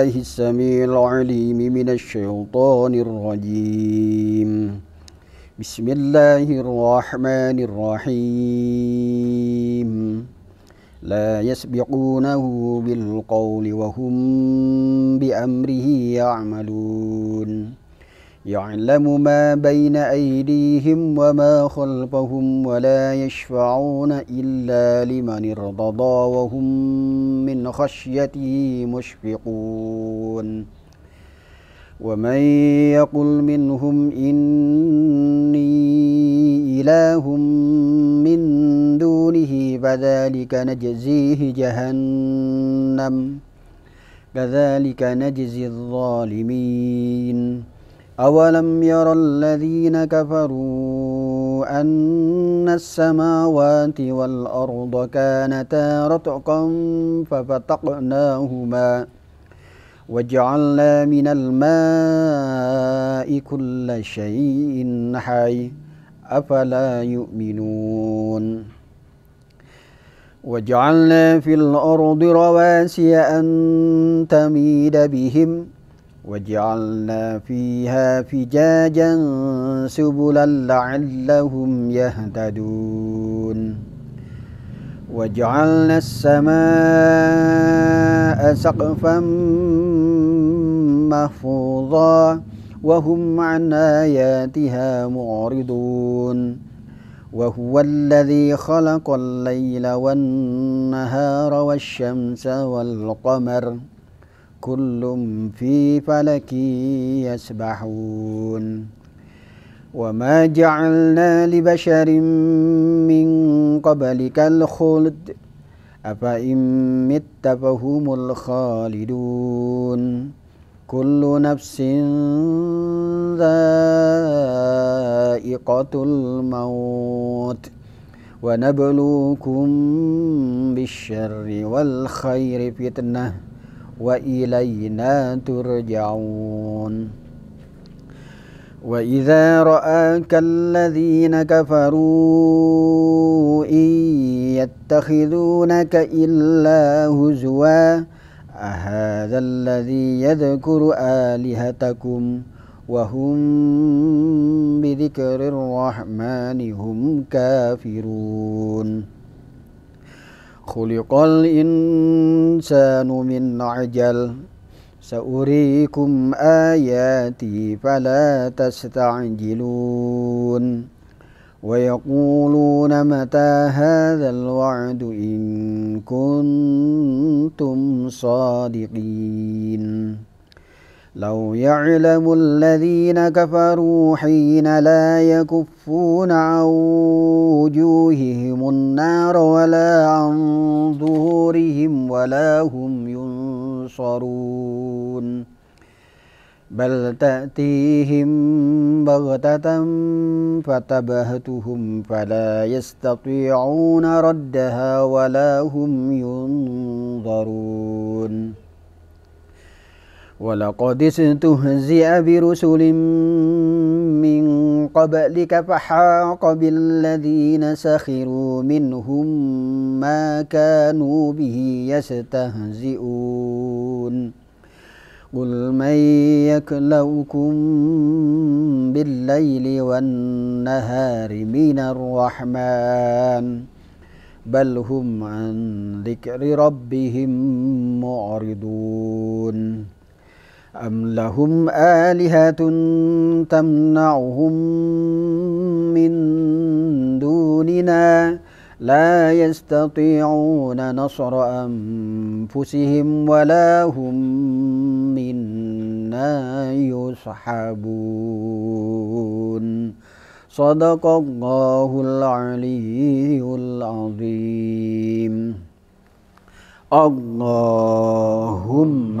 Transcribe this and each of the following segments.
بالله السميع العليم من الشيطان الرجيم بسم الله الرحمن الرحيم لا يسبقونه بالقول وهم بأمره يعملون يعلم ما بين أيديهم وما خلفهم ولا يشفعون إلا لمن ارتضى وهم من خشيته مشفقون ومن يقل منهم إني إله من دونه فذلك نجزيه جهنم كذلك نجزي الظالمين أولم ير الذين كفروا أن السماوات والأرض كانتا رتقا ففتقناهما وجعلنا من الماء كل شيء حي أفلا يؤمنون وجعلنا في الأرض رواسي أن تميد بهم وجعلنا فيها فجاجا سبلا لعلهم يهتدون وجعلنا السماء سقفا محفوظا وهم عن آياتها معرضون وهو الذي خلق الليل والنهار والشمس والقمر كل في فلك يسبحون وما جعلنا لبشر من قبلك الخلد أفإن مت فهم الخالدون كل نفس ذائقة الموت ونبلوكم بالشر والخير فتنه وإلينا ترجعون وإذا رآك الذين كفروا إن يتخذونك إلا هزوا أهذا الذي يذكر آلهتكم وهم بذكر الرحمن هم كافرون خلق الإنسان من عجل سأريكم آياتي فلا تستعجلون ويقولون متى هذا الوعد إن كنتم صادقين لو يعلم الذين كفروا حين لا يكفون عن وجوههم النار ولا عن ظهورهم ولا هم ينصرون بل تأتيهم بغتة فتبهتهم فلا يستطيعون ردها ولا هم ينظرون ولقد استهزئ برسل من قبلك فحاق بالذين سخروا منهم ما كانوا به يستهزئون قل من يكلؤكم بالليل والنهار من الرحمن بل هم عن ذكر ربهم معرضون أم لهم آلهة تمنعهم من دوننا لا يستطيعون نصر أنفسهم ولا هم منا يصحبون صدق الله العلي العظيم اللهم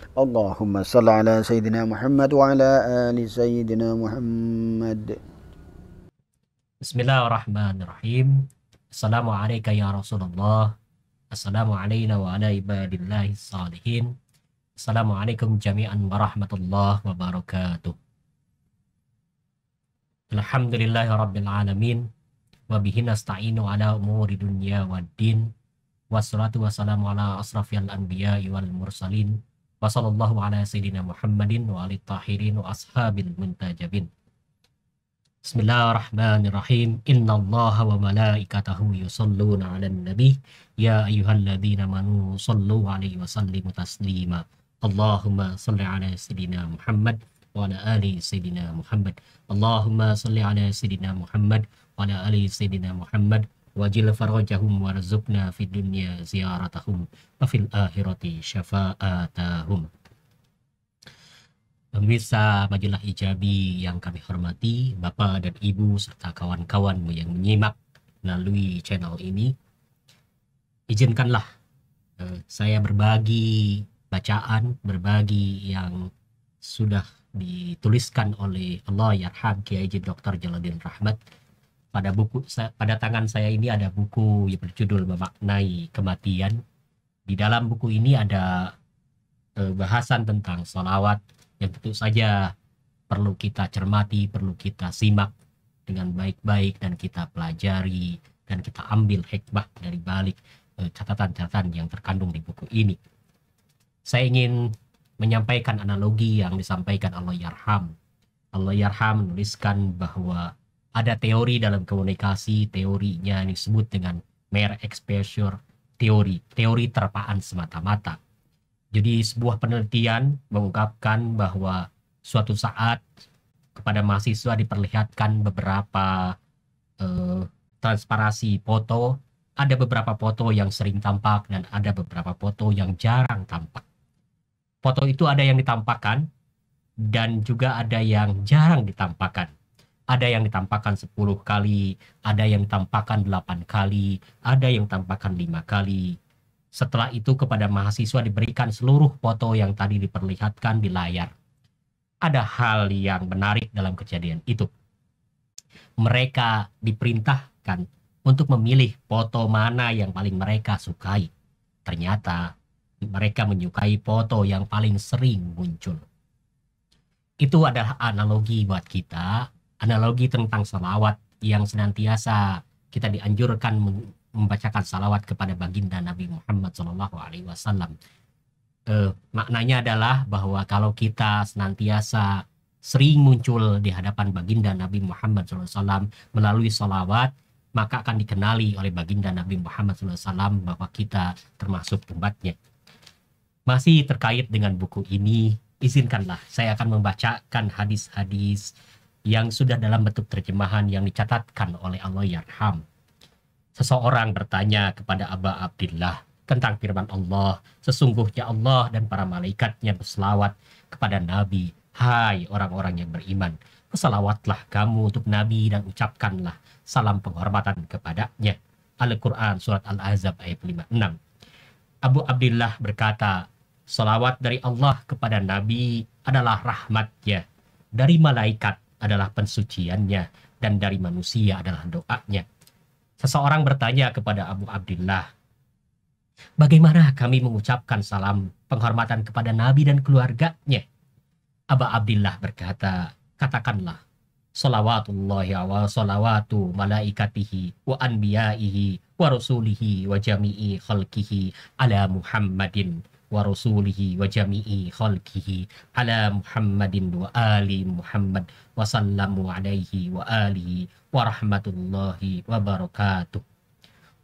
اللهم صل على سيدنا محمد وعلى آل سيدنا محمد بسم الله الرحمن الرحيم السلام عليك يا رسول الله السلام علينا وعلى عباد الله الصالحين السلام عليكم جميعا ورحمة الله وبركاته الحمد لله رب العالمين وبه نستعين على أمور الدنيا والدين والصلاة والسلام على أشرف الأنبياء والمرسلين وصلى الله على سيدنا محمد وعلى الطاهرين وأصحاب المنتجبين بسم الله الرحمن الرحيم إن الله وملائكته يصلون على النبي يا أيها الذين آمنوا صلوا عليه وسلموا تسليما اللهم صل على سيدنا محمد وعلى آل سيدنا محمد اللهم صل على سيدنا محمد وعلى آل سيدنا محمد wajil farajahum warzubna fid dunya ziyaratahum wa fil akhirati syafa'atahum Pemirsa majalah Ijabi yang kami hormati, Bapak dan Ibu serta kawan kawan yang menyimak melalui channel ini. Izinkanlah eh, saya berbagi bacaan, berbagi yang sudah dituliskan oleh Allah Yarham Kiai Dr. Jalaluddin Rahmat pada buku pada tangan saya ini ada buku yang berjudul memaknai kematian di dalam buku ini ada eh, bahasan tentang sholawat yang tentu saja perlu kita cermati perlu kita simak dengan baik-baik dan kita pelajari dan kita ambil hikmah dari balik eh, catatan-catatan eh, yang terkandung di buku ini saya ingin menyampaikan analogi yang disampaikan Allah Yarham Allah Yarham menuliskan bahwa ada teori dalam komunikasi, teorinya yang disebut dengan mere exposure teori, teori terpaan semata-mata. Jadi sebuah penelitian mengungkapkan bahwa suatu saat kepada mahasiswa diperlihatkan beberapa eh, transparasi foto, ada beberapa foto yang sering tampak dan ada beberapa foto yang jarang tampak. Foto itu ada yang ditampakkan dan juga ada yang jarang ditampakkan ada yang ditampakkan 10 kali, ada yang ditampakkan 8 kali, ada yang ditampakkan 5 kali. Setelah itu kepada mahasiswa diberikan seluruh foto yang tadi diperlihatkan di layar. Ada hal yang menarik dalam kejadian itu. Mereka diperintahkan untuk memilih foto mana yang paling mereka sukai. Ternyata mereka menyukai foto yang paling sering muncul. Itu adalah analogi buat kita analogi tentang salawat yang senantiasa kita dianjurkan membacakan salawat kepada baginda Nabi Muhammad Shallallahu Alaihi Wasallam. Eh, maknanya adalah bahwa kalau kita senantiasa sering muncul di hadapan baginda Nabi Muhammad SAW melalui salawat, maka akan dikenali oleh baginda Nabi Muhammad SAW bahwa kita termasuk umatnya. Masih terkait dengan buku ini, izinkanlah saya akan membacakan hadis-hadis yang sudah dalam bentuk terjemahan yang dicatatkan oleh Allah Yarham. Ya Seseorang bertanya kepada Aba Abdillah tentang firman Allah, sesungguhnya Allah dan para malaikatnya berselawat kepada Nabi. Hai orang-orang yang beriman, berselawatlah kamu untuk Nabi dan ucapkanlah salam penghormatan kepadanya. Al-Quran Surat Al-Ahzab ayat 56. Abu Abdillah berkata, Salawat dari Allah kepada Nabi adalah rahmatnya dari malaikat adalah pensuciannya dan dari manusia adalah doanya. Seseorang bertanya kepada Abu Abdullah, Bagaimana kami mengucapkan salam penghormatan kepada Nabi dan keluarganya? Abu Abdullah berkata, katakanlah, Salawatullahi wa salawatu malaikatihi wa anbiya'ihi wa rasulihi wa jami'i khalqihi ala Muhammadin wa rasulihi wa jami'i khalqihi ala Muhammadin wa ali Muhammad wa sallamu alaihi wa alihi wa rahmatullahi wa barakatuh.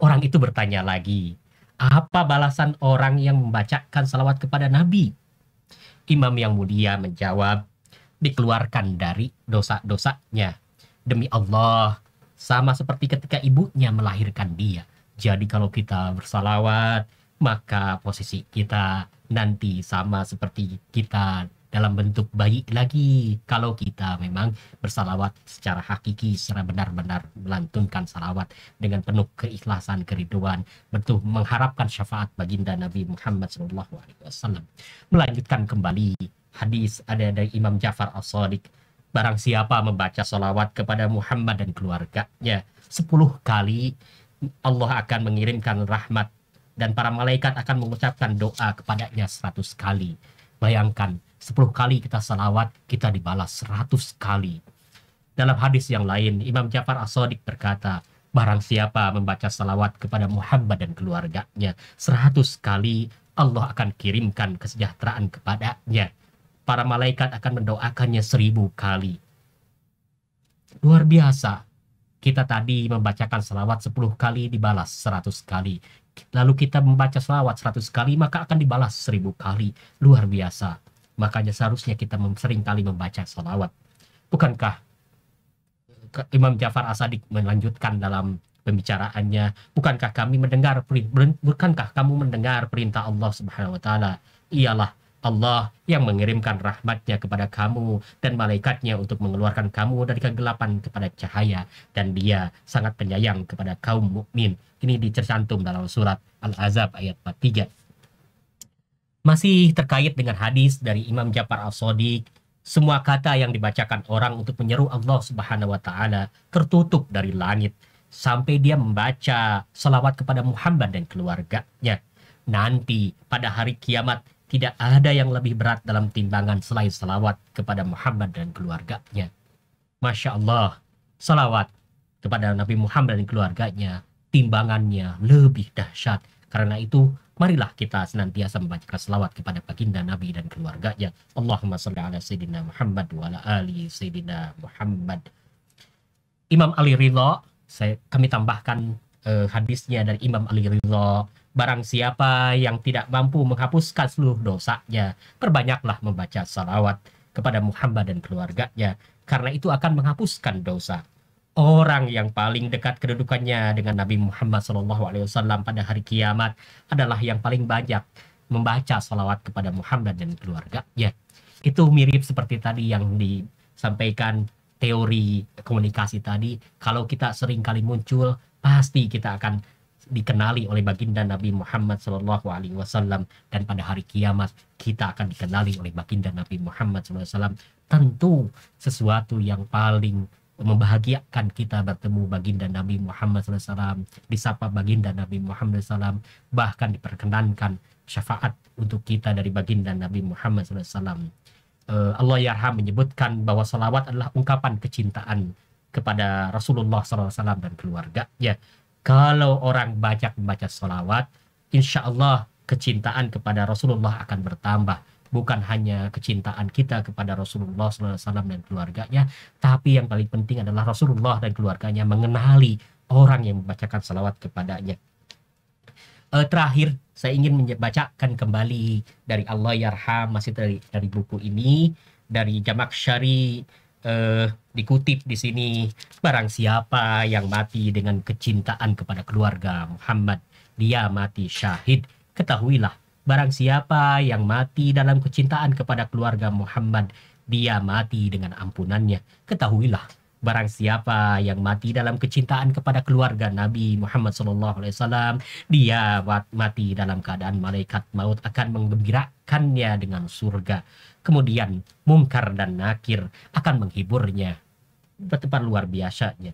Orang itu bertanya lagi, apa balasan orang yang membacakan salawat kepada Nabi? Imam yang mulia menjawab, dikeluarkan dari dosa-dosanya. Demi Allah, sama seperti ketika ibunya melahirkan dia. Jadi kalau kita bersalawat, maka posisi kita nanti sama seperti kita dalam bentuk baik lagi kalau kita memang bersalawat secara hakiki secara benar-benar melantunkan salawat dengan penuh keikhlasan keriduan betul mengharapkan syafaat baginda Nabi Muhammad SAW melanjutkan kembali hadis ada dari Imam Ja'far As-Sadiq barang siapa membaca salawat kepada Muhammad dan keluarganya sepuluh kali Allah akan mengirimkan rahmat dan para malaikat akan mengucapkan doa kepadanya seratus kali. Bayangkan, sepuluh kali kita salawat, kita dibalas seratus kali. Dalam hadis yang lain, Imam Ja'far As-Sadiq berkata, Barang siapa membaca salawat kepada Muhammad dan keluarganya seratus kali, Allah akan kirimkan kesejahteraan kepadanya. Para malaikat akan mendoakannya seribu kali. Luar biasa, kita tadi membacakan salawat sepuluh kali dibalas seratus kali. Lalu kita membaca selawat 100 kali, maka akan dibalas 1000 kali. Luar biasa. Makanya seharusnya kita sering kali membaca selawat. Bukankah Imam Jafar Asadik melanjutkan dalam pembicaraannya, bukankah kami mendengar bukankah kamu mendengar perintah Allah Subhanahu wa taala? Ialah Allah yang mengirimkan rahmatnya kepada kamu dan malaikatnya untuk mengeluarkan kamu dari kegelapan kepada cahaya dan dia sangat penyayang kepada kaum mukmin. Ini dicercantum dalam surat Al-Azab ayat 43. Masih terkait dengan hadis dari Imam Ja'far Al-Sadiq semua kata yang dibacakan orang untuk menyeru Allah Subhanahu wa taala tertutup dari langit sampai dia membaca selawat kepada Muhammad dan keluarganya. Nanti pada hari kiamat tidak ada yang lebih berat dalam timbangan selain salawat kepada Muhammad dan keluarganya. Masya Allah, salawat kepada Nabi Muhammad dan keluarganya, timbangannya lebih dahsyat. Karena itu, marilah kita senantiasa membaca salawat kepada baginda Nabi dan keluarganya. Allahumma salli ala Sayyidina Muhammad wa ala ali Sayyidina Muhammad. Imam Ali Ridha, saya, kami tambahkan uh, hadisnya dari Imam Ali Ridha Barang siapa yang tidak mampu menghapuskan seluruh dosanya, perbanyaklah membaca salawat kepada Muhammad dan keluarganya, karena itu akan menghapuskan dosa. Orang yang paling dekat kedudukannya dengan Nabi Muhammad SAW pada hari kiamat adalah yang paling banyak membaca salawat kepada Muhammad dan keluarganya. Itu mirip seperti tadi yang disampaikan teori komunikasi tadi. Kalau kita sering kali muncul, pasti kita akan dikenali oleh baginda Nabi Muhammad SAW dan pada hari kiamat kita akan dikenali oleh baginda Nabi Muhammad SAW tentu sesuatu yang paling membahagiakan kita bertemu baginda Nabi Muhammad SAW, disapa baginda Nabi Muhammad SAW, bahkan diperkenankan syafaat untuk kita dari baginda Nabi Muhammad SAW. Allahyarham eh, Allah Yarham menyebutkan bahwa salawat adalah ungkapan kecintaan kepada Rasulullah SAW dan keluarga ya kalau orang banyak membaca sholawat, insya Allah kecintaan kepada Rasulullah akan bertambah. Bukan hanya kecintaan kita kepada Rasulullah SAW dan keluarganya, tapi yang paling penting adalah Rasulullah dan keluarganya mengenali orang yang membacakan salawat kepadanya. Eh, terakhir, saya ingin membacakan kembali dari Allah Yarham, masih dari, dari buku ini, dari Jamak Syari, uh, Dikutip di sini, barang siapa yang mati dengan kecintaan kepada keluarga Muhammad, dia mati syahid. Ketahuilah, barang siapa yang mati dalam kecintaan kepada keluarga Muhammad, dia mati dengan ampunannya. Ketahuilah, barang siapa yang mati dalam kecintaan kepada keluarga Nabi Muhammad SAW, dia mati dalam keadaan malaikat maut akan menggembirakannya dengan surga. Kemudian mungkar dan nakir akan menghiburnya betapa luar biasanya.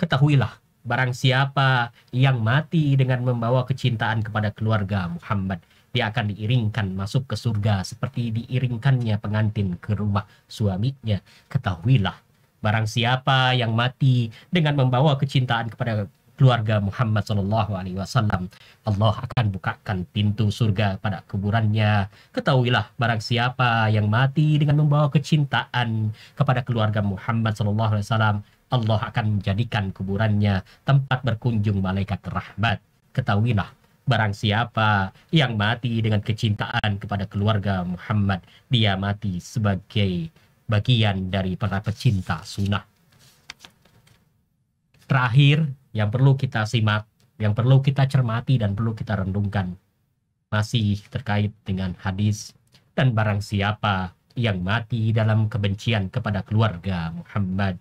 Ketahuilah, barang siapa yang mati dengan membawa kecintaan kepada keluarga Muhammad, dia akan diiringkan masuk ke surga seperti diiringkannya pengantin ke rumah suaminya. Ketahuilah, barang siapa yang mati dengan membawa kecintaan kepada keluarga Muhammad Shallallahu Alaihi Wasallam. Allah akan bukakan pintu surga pada kuburannya. Ketahuilah barang siapa yang mati dengan membawa kecintaan kepada keluarga Muhammad Shallallahu Alaihi Wasallam, Allah akan menjadikan kuburannya tempat berkunjung malaikat rahmat. Ketahuilah Barang siapa yang mati dengan kecintaan kepada keluarga Muhammad, dia mati sebagai bagian dari para pecinta sunnah. Terakhir, yang perlu kita simak, yang perlu kita cermati dan perlu kita rendungkan. Masih terkait dengan hadis dan barang siapa yang mati dalam kebencian kepada keluarga Muhammad,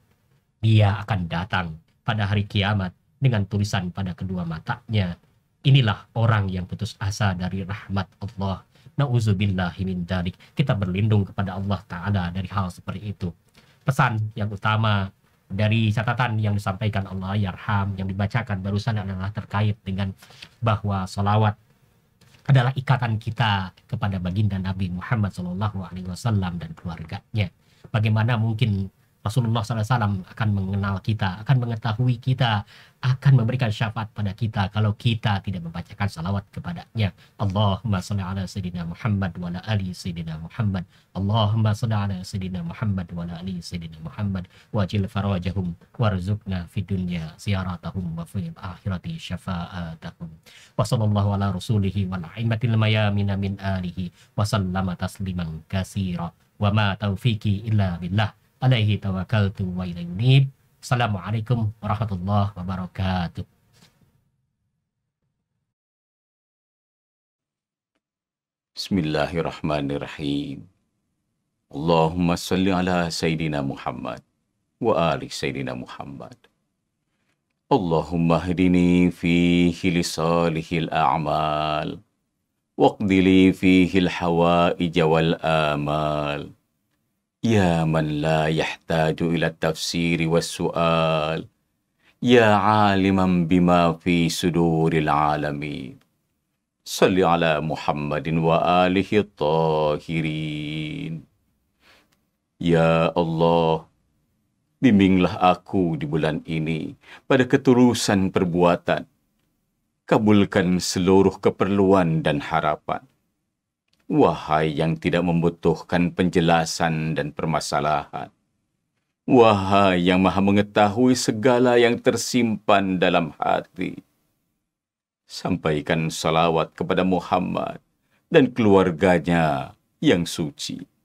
dia akan datang pada hari kiamat dengan tulisan pada kedua matanya. Inilah orang yang putus asa dari rahmat Allah. Nauzubillahimin Kita berlindung kepada Allah Ta'ala dari hal seperti itu. Pesan yang utama dari catatan yang disampaikan Allah Yarham yang dibacakan barusan adalah terkait dengan bahwa solawat adalah ikatan kita kepada baginda Nabi Muhammad saw dan keluarganya. Bagaimana mungkin Rasulullah SAW akan mengenal kita, akan mengetahui kita, akan memberikan syafaat pada kita kalau kita tidak membacakan salawat kepadanya. Allahumma salli ala sayyidina Muhammad wa ala ali sayyidina Muhammad. Allahumma salli ala sayyidina Muhammad wa ala ali sayyidina Muhammad. Wajil farajahum warzuqna fid dunya ziyaratahum wa fil akhirati syafa'atahum. Wa sallallahu ala rasulihi wa ala aimatil mayamina min alihi wa sallama tasliman kasira. Wa ma taufiqi illa billah alaihi tawakkaltu wa ilaihi unib. Assalamualaikum warahmatullahi wabarakatuh. Bismillahirrahmanirrahim. Allahumma salli ala Sayyidina Muhammad wa ali Sayyidina Muhammad. Allahumma hdini fihi li salihil a'mal. واقض لي فيه الحوائج والآمال يا من لا يحتاج إلى التفسير والسؤال يا عالما بما في صدور العالمين صل على محمد وآله الطاهرين يا الله bimbinglah aku di bulan ini pada ketulusan perbuatan. Kabulkan seluruh keperluan dan harapan. wahai yang tidak membutuhkan penjelasan dan permasalahan. Wahai yang maha mengetahui segala yang tersimpan dalam hati. Sampaikan salawat kepada Muhammad dan keluarganya yang suci.